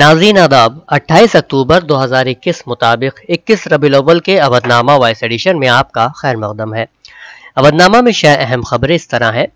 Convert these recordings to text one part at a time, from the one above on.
नाजीन आदाब 28 अक्टूबर 2021 मुताबिक 21 रबी अव्वल के अवधनामा वाइस एडिशन में आपका खैर मकदम है अवधनामा में शायद अहम खबरें इस तरह हैं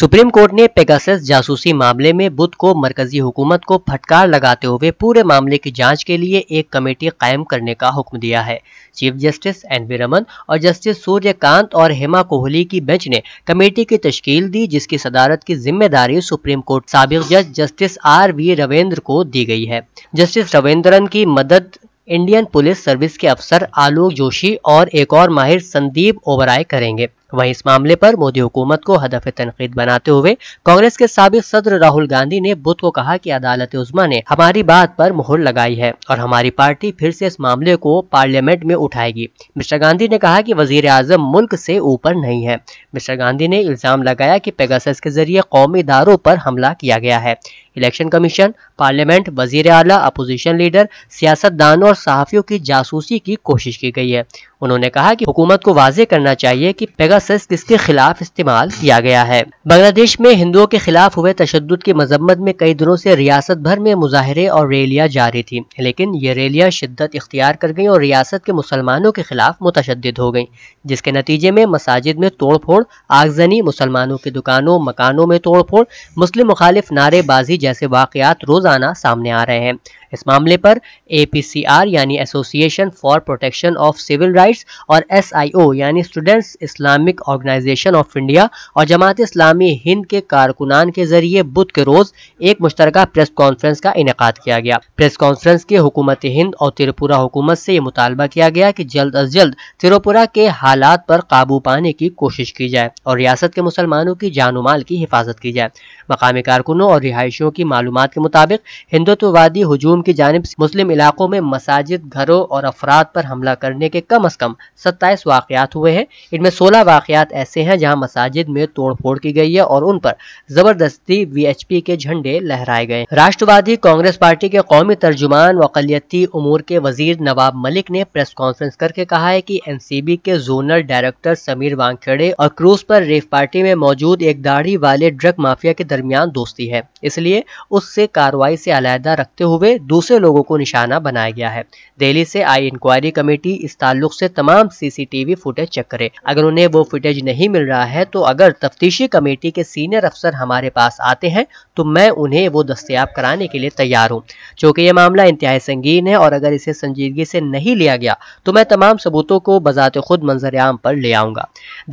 सुप्रीम कोर्ट ने पेगासस जासूसी मामले में बुध को मरकजी हुकूमत को फटकार लगाते हुए पूरे मामले की जांच के लिए एक कमेटी कायम करने का हुक्म दिया है chief justice N V Raman और जस्टिस सूर्यकांत और हेमा कोहली की बेंच ने कमेटी की तश्कील दी जिसकी सदारत की जिम्मेदारी सुप्रीम कोर्ट सबक जज जस्टिस आर वी रविंद्र को दी गई है जस्टिस रविन्द्रन की मदद इंडियन पुलिस सर्विस के अफसर आलोक जोशी और एक और माहिर संदीप ओबराय करेंगे वहीं इस मामले पर मोदी हुकूमत को हदफ तनकीद बनाते हुए कांग्रेस के सबक सदर राहुल गांधी ने बुध को कहा कि अदालत उजमा ने हमारी बात पर मोहर लगाई है और हमारी पार्टी फिर से इस मामले को पार्लियामेंट में उठाएगी मिस्टर गांधी ने कहा कि वजीर आजम मुल्क से ऊपर नहीं है मिस्टर गांधी ने इल्जाम लगाया कि पेगासस के जरिए कौमी इदारों पर हमला किया गया है इलेक्शन कमीशन पार्लियामेंट वजीर अला अपोजिशन लीडर सियासतदानों और सहाफ़ियों की जासूसी की कोशिश की गई है उन्होंने कहा कि हुकूमत को वाजे करना चाहिए कि पेगासस किसके खिलाफ इस्तेमाल किया गया है बांग्लादेश में हिंदुओं के खिलाफ हुए तशद की मजम्मत में कई दिनों से रियासत भर में मुजाहरे और रैलियां जारी थी लेकिन ये रैलियां शिद्दत इख्तियार कर गयी और रियासत के मुसलमानों के खिलाफ मुतद हो गयी जिसके नतीजे में मसाजिद में तोड़फोड़ आगजनी मुसलमानों की दुकानों मकानों में तोड़फोड़ मुस्लिम मुखालिफ नारेबाजी जैसे वाकयात रोजाना सामने आ रहे हैं इस मामले पर एपीसीआर यानी association for protection of civil rights और एसआईओ यानी students Islamic organisation of India और जमात इस्लामी हिंद के कारकुनान के जरिए बुध के रोज एक मुश्तर प्रेस कॉन्फ्रेंस का इनका किया गया प्रेस कॉन्फ्रेंस के हुकूमत हिंद और त्रिपुरा हुकूमत से ये मुतालबा किया गया कि जल्द अज जल्द त्रिपुरा के हालात पर काबू पाने की कोशिश की जाए और रियासत के मुसलमानों की जानुमाल माल की हिफाजत की जाए मकामी कारकुनों और रिहायशियों की मालूम के मुताबिक हिंदुत्ववादी हजूम की जानब मुस्लिम इलाकों में मसाजिद घरों और अफराद पर हमला करने के कम अज कम सत्ताईस वाकत हुए हैं इनमें सोलह वाकत ऐसे हैं जहाँ मसाजिद में तोड़फोड़ की गई है और उन पर जबरदस्ती वी एच पी के झंडे लहराए गए राष्ट्रवादी कांग्रेस पार्टी के कौमी तर्जुमान वकलीती उमूर के वजीर नवाब मलिक ने प्रेस कॉन्फ्रेंस करके कहा है की एन सी बी के जोनल डायरेक्टर समीर वांगखेड़े और क्रूज पर रेफ पार्टी में मौजूद एक दाढ़ी वाले ड्रग माफिया के दरमियान दोस्ती है इसलिए उससे कार्रवाई से अलहदा रखते हुए दूसरे लोगों को निशाना बनाया गया है दिल्ली से आई इंक्वायरी कमेटी इस ताल्लुक से तमाम सीसीटीवी फुटेज चेक करे अगर उन्हें वो फुटेज नहीं मिल रहा है तो अगर तफ्तीशी कमेटी के सीनियर अफसर हमारे पास आते हैं तो मैं उन्हें वो दस्तियाब कराने के लिए तैयार हूँ चूँकि ये मामला इंतहा संगीन है और अगर इसे संजीदगी से नहीं लिया गया तो मैं तमाम सबूतों को बजात खुद मंजरआम पर ले आऊँगा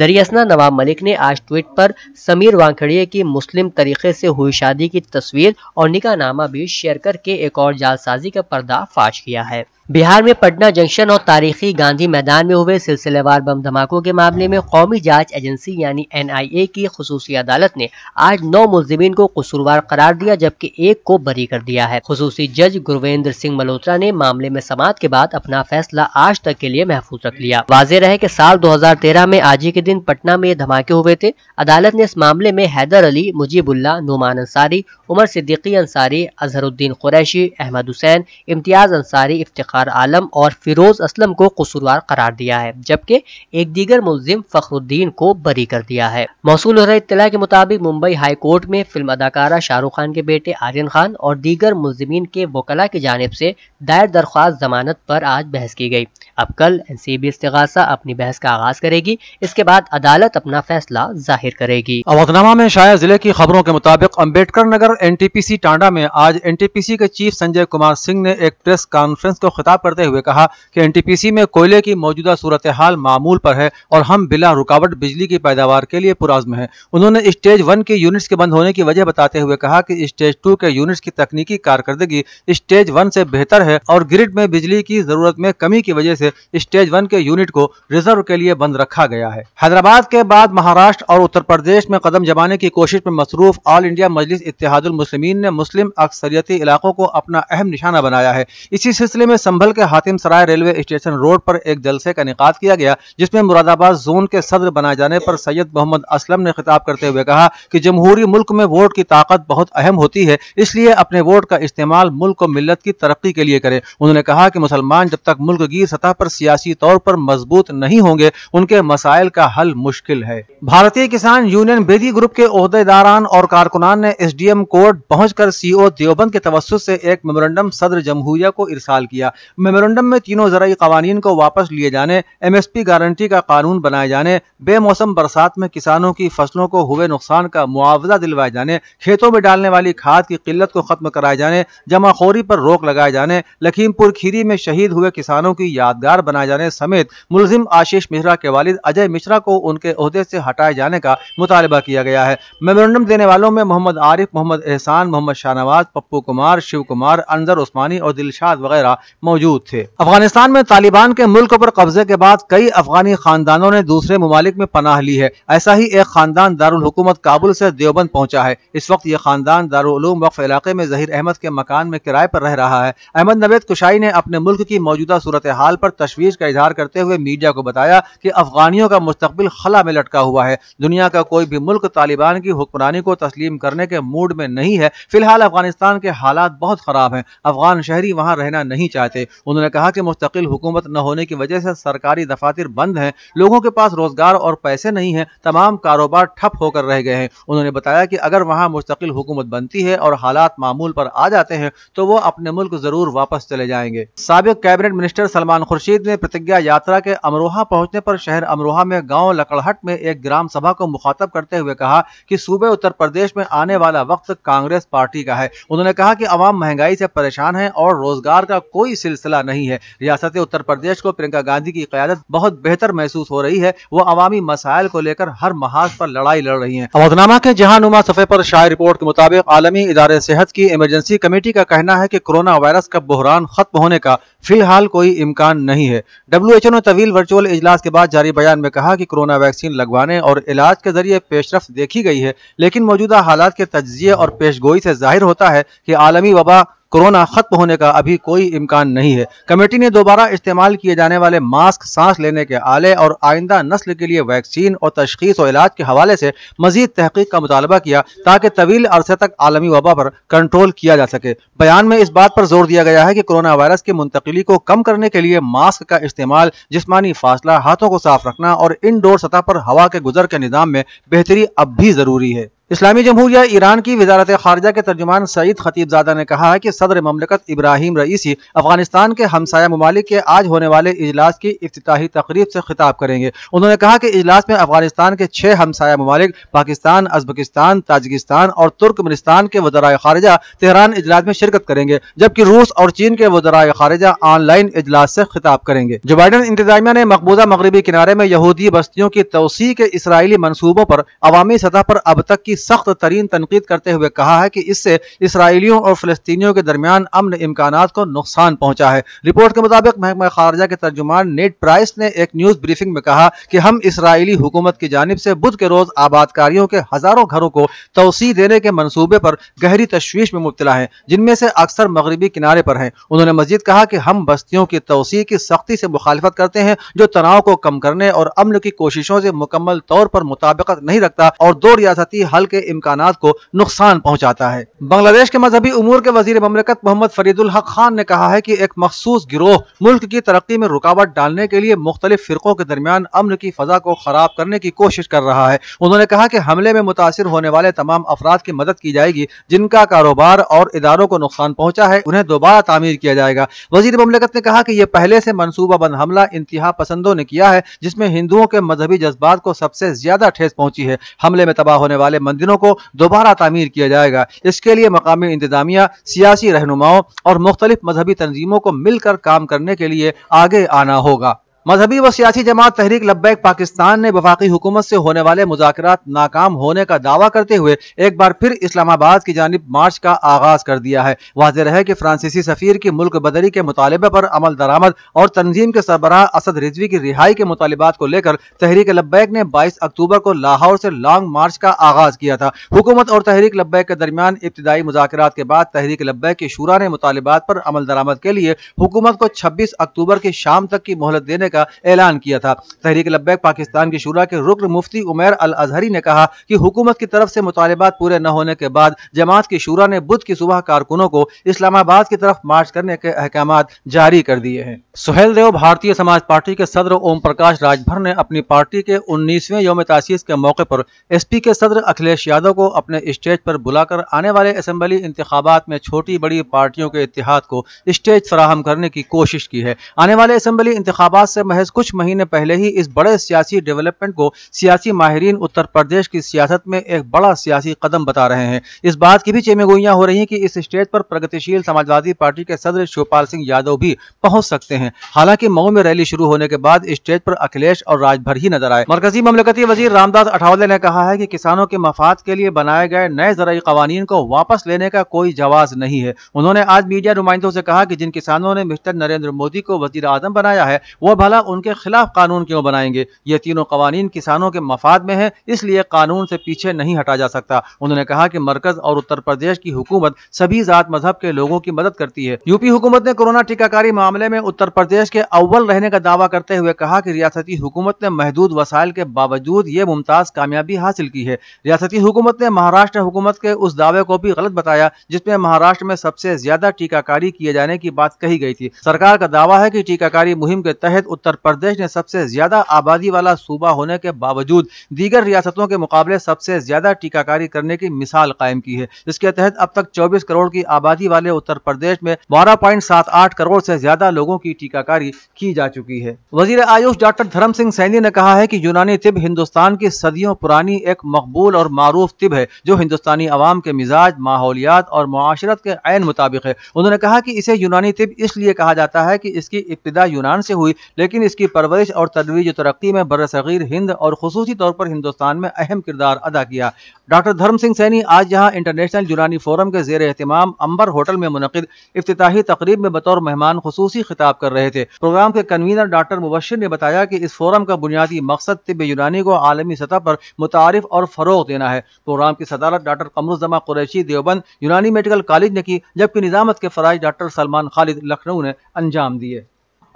दरियासना नवाब मलिक ने आज ट्वीट पर समीर वांखड़िए की मुस्लिम तरीके से हुई शादी की तस्वीर और नामा भी शेयर करके एक और जालसाजी का पर्दाफाश किया है बिहार में पटना जंक्शन और तारीखी गांधी मैदान में हुए सिलसिलेवार बम धमाकों के मामले में कौमी जांच एजेंसी यानी एनआईए की खसूसी अदालत ने आज नौ मुलजमीन को कसूरवार करार दिया जबकि एक को बरी कर दिया है खसूसी जज गुरवेंद्र सिंह मल्होत्रा ने मामले में समात के बाद अपना फैसला आज तक के लिए महफूज रख लिया वाजे रहे की साल दो हजार तेरह में आज ही के दिन पटना में धमाके हुए थे अदालत ने इस मामले में हैदर अली मुजीबुल्ला नुमान अंसारी उमर सिद्दीकी अंसारी अजहरुद्दीन कुरैशी अहमद हुसैन इम्तियाज अंसारी इफ्तार वकार आलम और फिरोज असलम को कसूरवार करार दिया है जबकि एक दीगर मुलिम फखरुद्दीन को बरी कर दिया है मौसू इतला के मुताबिक मुंबई हाई कोर्ट में फिल्म अदाकारा शाहरुख खान के बेटे आर्यन खान और दीगर मुलजमीन के वकला की जानब से दायर दरख्वास्त जमानत पर आज बहस की गई अब कल एन सी बी अपनी बहस का आगाज करेगी इसके बाद अदालत अपना फैसला जाहिर करेगी अवधनामा में शायद जिले की खबरों के मुताबिक Ambedkar Nagar N T P C Tanda में आज एन टी पी सी के चीफ संजय कुमार सिंह ने एक प्रेस कॉन्फ्रेंस को खिताब खिताब करते हुए कहा कि एनटीपीसी में कोयले की मौजूदा सूरत हाल मामूल पर है और हम बिला रुकावट बिजली की पैदावार के लिए पुराजम है उन्होंने स्टेज वन के यूनिट्स के बंद होने की वजह बताते हुए कहा कि स्टेज टू के यूनिट्स की तकनीकी कारकर्दगी स्टेज वन से बेहतर है और ग्रिड में बिजली की जरूरत में कमी की वजह से स्टेज वन के यूनिट को रिजर्व के लिए बंद रखा गया है हैदराबाद के बाद महाराष्ट्र और उत्तर प्रदेश में कदम जमाने की कोशिश में मसरूफ ऑल इंडिया मजलिस इतिहादुल मुस्लिमीन ने मुस्लिम अक्सरियती इलाकों को अपना अहम निशाना बनाया है इसी सिलसिले में संभल के Hatim Sarai railway station road पर एक जलसे का निकात किया गया जिसमें मुरादाबाद जोन के सदर बनाए जाने पर सैयद मोहम्मद असलम ने खिताब करते हुए कहा कि जमहूरी मुल्क में वोट की ताकत बहुत अहम होती है इसलिए अपने वोट का इस्तेमाल मुल्क और मिलत की तरक्की के लिए करें उन्होंने कहा कि मुसलमान जब तक मुल्क गिर सतह पर सियासी तौर पर मजबूत नहीं होंगे उनके मसाइल का हल मुश्किल है भारतीय किसान यूनियन बेदी ग्रुप के अहदेदारान और कारकुनान ने एस डी एम कोर्ट पहुँच कर सी ओ देवबंद के तवस्त से एक मेमोरेंडम सदर जमहूरिया को इरसाल किया मेमोरेंडम में तीनों जरा कवानीन को वापस लिए जाने एम एस पी गारंटी का कानून बनाए जाने बेमौसम बरसात में किसानों की फसलों को हुए नुकसान का मुआवजा दिलवाए जाने खेतों में डालने वाली खाद की किल्लत को खत्म कराए जाने जमाखोरी पर रोक लगाए जाने लखीमपुर खीरी में शहीद हुए किसानों की यादगार बनाए जाने समेत मुलजिम आशीष मिश्रा के वालिद अजय मिश्रा को उनके अहदे से हटाए जाने का मुतालबा किया गया है मेमोरेंडम देने वालों में मोहम्मद आरिफ मोहम्मद एहसान मोहम्मद शाहनवाज पप्पू कुमार शिव कुमार अनजर उस्मानी और दिलशाद वगैरह मौजूद थे अफगानिस्तान में तालिबान के मुल्क पर कब्जे के बाद कई अफगानी खानदानों ने दूसरे ममालिक में पनाह ली है ऐसा ही एक खानदान हुकूमत काबुल से देवबंद पहुंचा है इस वक्त ये खानदान दारूम वक्फ इलाके में जहीर अहमद के मकान में किराए पर रह रहा है अहमद नवेद कुशाई ने अपने मुल्क की मौजूदा सूरत हाल पर तशवीश का इजहार करते हुए मीडिया को बताया कि अफगानियों का मुस्तबिल खला में लटका हुआ है दुनिया का कोई भी मुल्क तालिबान की हुक्मरानी को तस्लीम करने के मूड में नहीं है फिलहाल अफगानिस्तान के हालात बहुत खराब हैं अफगान शहरी वहाँ रहना नहीं चाहते थे उन्होंने कहा कि मुस्तकिल हुकूमत न होने की वजह से सरकारी दफातर बंद हैं लोगों के पास रोजगार और पैसे नहीं हैं तमाम कारोबार ठप होकर रह गए हैं उन्होंने बताया कि अगर वहाँ मुस्तकिल हुकूमत बनती है और हालात मामूल पर आ जाते हैं तो वो अपने मुल्क जरूर वापस चले जाएंगे सबक कैबिनेट मिनिस्टर सलमान खुर्शीद ने प्रतिज्ञा यात्रा के अमरोहा पहुंचने पर शहर अमरोहा में गांव लकड़हट में एक ग्राम सभा को मुखातब करते हुए कहा कि सूबे उत्तर प्रदेश में आने वाला वक्त कांग्रेस पार्टी का है उन्होंने कहा कि अवाम महंगाई से परेशान है और रोजगार का कोई सिलसिला नहीं है रियासत उत्तर प्रदेश को प्रियंका गांधी की क्यादत बहुत बेहतर महसूस हो रही है वो अवामी मसायल को लेकर हर महाज पर लड़ाई लड़ रही है अवधनामा के नुमा सफे पर शायर रिपोर्ट के मुताबिक आलमी इदारे सेहत की इमरजेंसी कमेटी का कहना है की कोरोना वायरस का बहरान खत्म होने का फिलहाल कोई इम्कान नहीं है डब्ल्यू एच ओ ने तवील वर्चुअल इजलास के बाद जारी बयान में कहा कि कोरोना वैक्सीन लगवाने और इलाज के जरिए पेशरफ देखी गई है लेकिन मौजूदा हालात के तजिए और पेशगोई से जाहिर होता है कि आलमी वबा कोरोना खत्म होने का अभी कोई इम्कान नहीं है कमेटी ने दोबारा इस्तेमाल किए जाने वाले मास्क सांस लेने के आले और आइंदा नस्ल के लिए वैक्सीन और तशखीस और इलाज के हवाले से मजीद तहकीक का मुतालबा किया ताकि तवील अरसे तक आलमी वबा पर कंट्रोल किया जा सके बयान में इस बात पर जोर दिया गया है कि कोरोना वायरस की मुंतकली को कम करने के लिए मास्क का इस्तेमाल जिसमानी फासला हाथों को साफ रखना और इनडोर सतह पर हवा के गुजर के निज़ाम में बेहतरी अब भी ज़रूरी है इस्लामी जमहूरिया ईरान की वजारत खारजा के तर्जुमान सईद खतीबजादा ने कहा है कि सदर ममलकत इब्राहिम रईसी अफगानिस्तान के हमसाया ममालिक के आज होने वाले इजलास की अफ्ताही तकरीब से खिताब करेंगे उन्होंने कहा कि इजलास में अफगानिस्तान के छह हमसाया ममालिक पाकिस्तान अजबकिस्तान ताजिकिस्तान और तुर्कमनिस्तान के वजरा खारजा तेहरान इजलास में शिरकत करेंगे जबकि रूस और चीन के वजरा खारजा ऑनलाइन इजलास से खिताब करेंगे जो बाइडन इंतजामिया ने मकबूजा मगरबी किनारे में यहूदी बस्तियों की तोसी के इसराइली मनसूबों पर अवामी सतह पर अब तक की सख्त तरीन तनकीद करते हुए कहा है कि इससे इसराइलियों और फलस्तियों के दरमियान अमन इम्कान को नुकसान पहुंचा है रिपोर्ट के मुताबिक महकमा खारजा के तर्जुमान नेट प्राइस ने एक न्यूज ब्रीफिंग में कहा कि हम इसराइली हुकूमत की जानब से बुध के रोज आबादकारियों के हजारों घरों को तोसी देने के मनसूबे पर गहरी तशवीश में मुबतला है जिनमें से अक्सर मगरबी किनारे पर है उन्होंने मजीद कहा कि हम बस्तियों की तोसी की सख्ती से मुखालफत करते हैं जो तनाव को कम करने और अमन की कोशिशों से मुकम्मल तौर पर मुताबिकत नहीं रखता और दो रियासती हल के इम्कान को नुकसान पहुँचाता है बांग्लादेश के मजहबी उमूर के वजीर ममलकत मोहम्मद फरीदुल हक खान ने कहा है की एक मखसूस गिरोह मुल्क की तरक्की में रुकावट डालने के लिए मुख्तलिफ फिरकों के दरमियान अमन की फजा को खराब करने की कोशिश कर रहा है उन्होंने कहा की हमले में मुतासर होने वाले तमाम अफराद की मदद की जाएगी जिनका कारोबार और इदारों को नुकसान पहुँचा है उन्हें दोबारा तामीर किया जाएगा वजीर ममलकत ने कहा की ये पहले ऐसी मनसूबा बंद हमला इंतहा पसंदों ने किया है जिसमे हिंदुओं के मजहबी जज्बात को सबसे ज्यादा ठेस पहुँची है हमले में तबाह होने वाले मंदिर मंदिरों को दोबारा तमीर किया जाएगा इसके लिए मकामी इंतजामिया सियासी रहनुमाओं और मुख्तलिफ मजहबी तनजीमों को मिलकर काम करने के लिए आगे आना होगा मजहबी व सियासी जमात तहरीक लब्बैक पाकिस्तान ने वफाकी हुकूमत से होने वाले मुजाकर नाकाम होने का दावा करते हुए एक बार फिर इस्लामाबाद की जानब मार्च का आगाज कर दिया है वाजह है कि फ्रांसीसी सफ़ीर की मुल्क बदरी के मुतालबे पर अमल दरामद और तंजीम के सरबराह असद रिजवी की रिहाई के मुतालबात को लेकर तहरीक लब्बैक ने बाईस अक्टूबर को लाहौर से लॉन्ग मार्च का आगाज किया था हुकूमत और तहरीक लब्बैक के दरमियान इब्तदाई मुजाकर के बाद तहरीक लब्बैक के शूरा ने मुतालबात पर अमल दरामद के लिए हुकूमत को छब्बीस अक्टूबर की शाम तक की मोहलत देने समझौते का ऐलान किया था तहरीक लब्बैक पाकिस्तान की शुरा के रुक्र मुफ्ती उमेर अल अजहरी ने कहा कि हुकूमत की तरफ से मुतालबात पूरे न होने के बाद जमात की शुरा ने बुध की सुबह कारकुनों को इस्लामाबाद की तरफ मार्च करने के अहकाम जारी कर दिए हैं सुहेल देव भारतीय समाज पार्टी के सदर ओम प्रकाश राजभर ने अपनी पार्टी के उन्नीसवें योम तासीस के मौके पर एस पी के सदर अखिलेश यादव को अपने स्टेज पर बुलाकर आने वाले असम्बली इंतबात में छोटी बड़ी पार्टियों के इतिहाद को स्टेज फराहम करने की कोशिश की है आने वाले असम्बली इंतबात से महज कुछ महीने पहले ही इस बड़े सियासी डेवलपमेंट को सियासी माहरीन उत्तर प्रदेश की सियासत में एक बड़ा सियासी कदम बता रहे हैं इस बात की भी चेमेगोइयां हो रही हैं कि इस स्टेज पर प्रगतिशील समाजवादी पार्टी के सदर शिवपाल सिंह यादव भी पहुंच सकते हैं हालांकि मऊ में रैली शुरू होने के बाद स्टेज पर अखिलेश और राजभर ही नजर आए मरकजी ममलकती वजीर रामदास अठावले ने कहा है कि किसानों के मफाद के लिए बनाए गए नए जरिए कवानीन को वापस लेने का कोई जवाब नहीं है उन्होंने आज मीडिया नुमाइंदों से कहा की जिन किसानों ने मिस्टर नरेंद्र मोदी को वजीर आजम बनाया है वो ताला उनके खिलाफ कानून क्यों बनाएंगे ये तीनों कवानीन किसानों के मफाद में है इसलिए कानून से पीछे नहीं हटा जा सकता उन्होंने कहा कि मरकज और उत्तर प्रदेश की हुकूमत सभी जात मजहब के लोगों की मदद करती है यूपी हुकूमत ने कोरोना टीकाकारी मामले में उत्तर प्रदेश के अव्वल रहने का दावा करते हुए कहा की रियासती हुकूमत ने महदूद वसाइल के बावजूद ये मुमताज कामयाबी हासिल की है रियासती हुकूमत ने महाराष्ट्र हुकूमत के उस दावे को भी गलत बताया जिसमें महाराष्ट्र में सबसे ज्यादा टीकाकारी किए जाने की बात कही गई थी सरकार का दावा है की टीकाकारी मुहिम के तहत उत्तर प्रदेश ने सबसे ज्यादा आबादी वाला सूबा होने के बावजूद दीगर रियासतों के मुकाबले सबसे ज्यादा टीकाकारी करने की मिसाल कायम की है जिसके तहत अब तक चौबीस करोड़ की आबादी वाले उत्तर प्रदेश में बारह पॉइंट सात आठ करोड़ से ज्यादा लोगों की टीकाकारी की जा चुकी है वजीर आयुष डॉक्टर धर्म सिंह सैनी ने कहा है की यूनानी तिब हिंदुस्तान की सदियों पुरानी एक मकबूल और मरूफ तिब है जो हिंदुस्तानी आवाम के मिजाज माहौलियात और माशरत के आयन मुताबिक है उन्होंने कहा कि इसे यूनानी तिब इसलिए कहा जाता है कि इसकी इब्तदा यूनान से हुई लेकिन लेकिन इसकी परवरिश और तरवीज तरक्की में बर सग़ीर हिंद और खसूसी तौर पर हिंदुस्तान में अहम किरदार अदा किया डॉक्टर धर्म सिंह सैनी आज यहाँ इंटरनेशनल जुनानी फोरम के जेर अहतमाम अम्बर होटल में मुनद अफ्ताही तकरीब में बतौर मेहमान खसूसी खिताब कर रहे थे प्रोग्राम के कन्वीनर डॉक्टर मुबशर ने बताया कि इस फोरम का बुनियादी मकसद तिब यूनानी को आलमी सतह पर मुतारफ और फरोग देना है प्रोग्राम की सदारत डॉक्टर कमरुजमा कुरैशी देवबंद यूनानी मेडिकल कॉलेज ने की जबकि निजामत के फराज डॉक्टर सलमान खालिद लखनऊ ने अंजाम दिए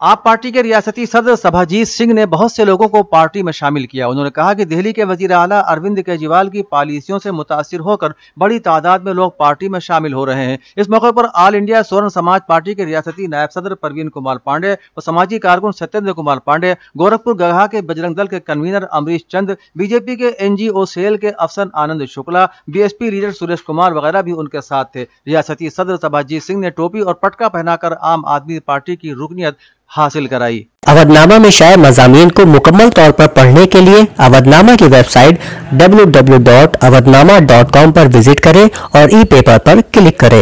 आप पार्टी के रियासती सदर सभाजीत सिंह ने बहुत से लोगों को पार्टी में शामिल किया उन्होंने कहा कि दिल्ली के वजीर अला अरविंद केजरीवाल की पॉलिसियों से मुतासर होकर बड़ी तादाद में लोग पार्टी में शामिल हो रहे हैं इस मौके पर ऑल इंडिया स्वर्ण समाज पार्टी के रियासती नायब सदर परवीन कुमार पांडे और समाजी कारकुन सत्येंद्र कुमार पांडे गोरखपुर गगहा के बजरंग दल के कन्वीनर अमरीश चंद बीजेपी के एन सेल के अफसर आनंद शुक्ला बी लीडर सुरेश कुमार वगैरह भी उनके साथ थे रियासती सदर सभाजीत सिंह ने टोपी और पटका पहनाकर आम आदमी पार्टी की रुकनीत हासिल कराई अवधनामा में शायद मजामी को मुकम्मल तौर पर पढ़ने के लिए अवधनामा की वेबसाइट कॉम पर विजिट करें और ई पेपर पर क्लिक करें